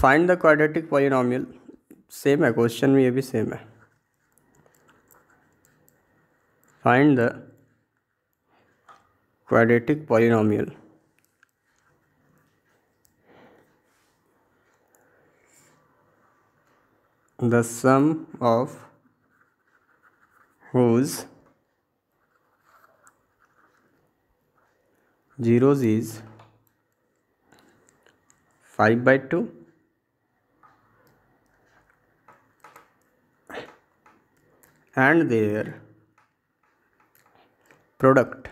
find the quadratic polynomial same है question में ये भी सेम है find the quadratic polynomial the sum of whose zeros is five by two and their product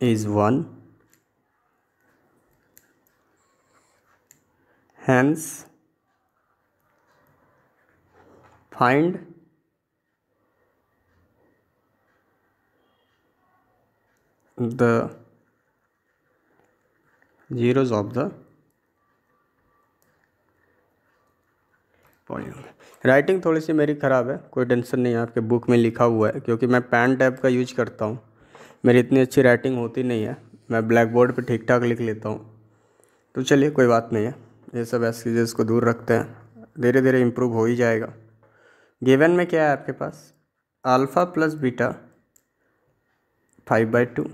is 1 hence find the zeros of the polynomial writing थोड़ी सी मेरी ख़राब है कोई टेंशन नहीं है आपके बुक में लिखा हुआ है क्योंकि मैं पेन टैब का यूज करता हूँ मेरी इतनी अच्छी राइटिंग होती नहीं है मैं ब्लैक बोर्ड पर ठीक ठाक लिख लेता हूँ तो चलिए कोई बात नहीं है ये सब एसकेजेस को दूर रखते हैं धीरे धीरे इम्प्रूव हो ही जाएगा गिवन में क्या है आपके पास alpha plus beta five by two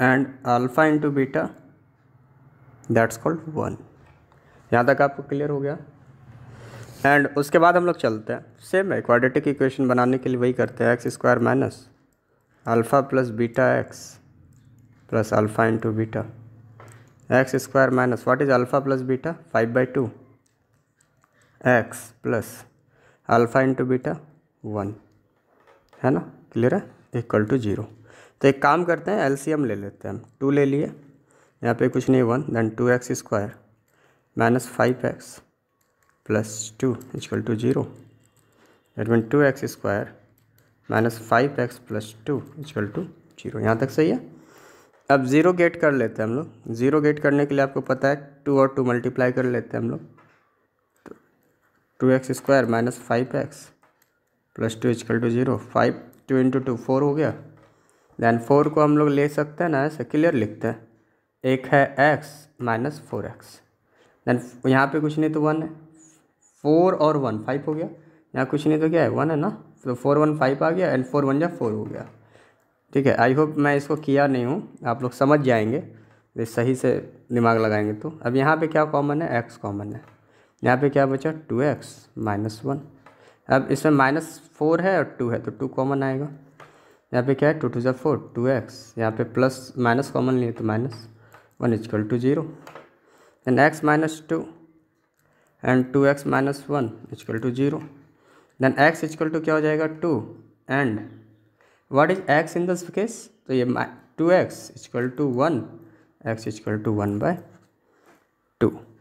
and alpha into beta that's called one यहाँ तक आपको क्लियर हो गया एंड उसके बाद हम लोग चलते हैं सेम है क्वाड्रेटिक इक्वेशन बनाने के लिए वही करते हैं x square minus alpha plus beta x plus alpha into beta x square minus what is alpha plus beta five by two x plus alpha into beta one है ना clear है equal to zero तो एक काम करते हैं LCM ले लेते हैं हम टू ले लिए यहाँ पे कुछ नहीं one then two x square minus five x plus two equal to zero that mean two x square minus five x plus two equal to zero यहाँ तक सही है अब ज़ीरो गेट कर लेते हैं हम लोग ज़ीरो गेट करने के लिए आपको पता है टू और टू मल्टीप्लाई कर लेते हैं हम लोग तो two x square minus five x plus two equal to zero five two into two four हो गया देन फोर को हम लोग ले सकते हैं ना ऐसे क्लियर लिखते हैं एक है x minus four x then यहाँ पे कुछ नहीं तो वन है फोर और वन फाइव हो गया यहाँ कुछ नहीं तो क्या है वन है ना तो फोर वन फाइव आ गया एंड फोर वन या फोर हो गया ठीक है आई होप मैं इसको किया नहीं हूँ आप लोग समझ जाएंगे सही से दिमाग लगाएंगे तो अब यहाँ पे क्या कॉमन है एक्स कॉमन है यहाँ पे क्या बचा टू एक्स माइनस वन अब इसमें माइनस फोर है और टू है तो टू कॉमन आएगा यहाँ पे क्या है टू टू जै फोर टू एक्स यहाँ पे प्लस माइनस कॉमन लिए तो minus one equal to zero and x minus two and two x minus one equal to zero then x equal to क्या हो जाएगा two and what is x in this case तो ये two x equal to one x equal to one by to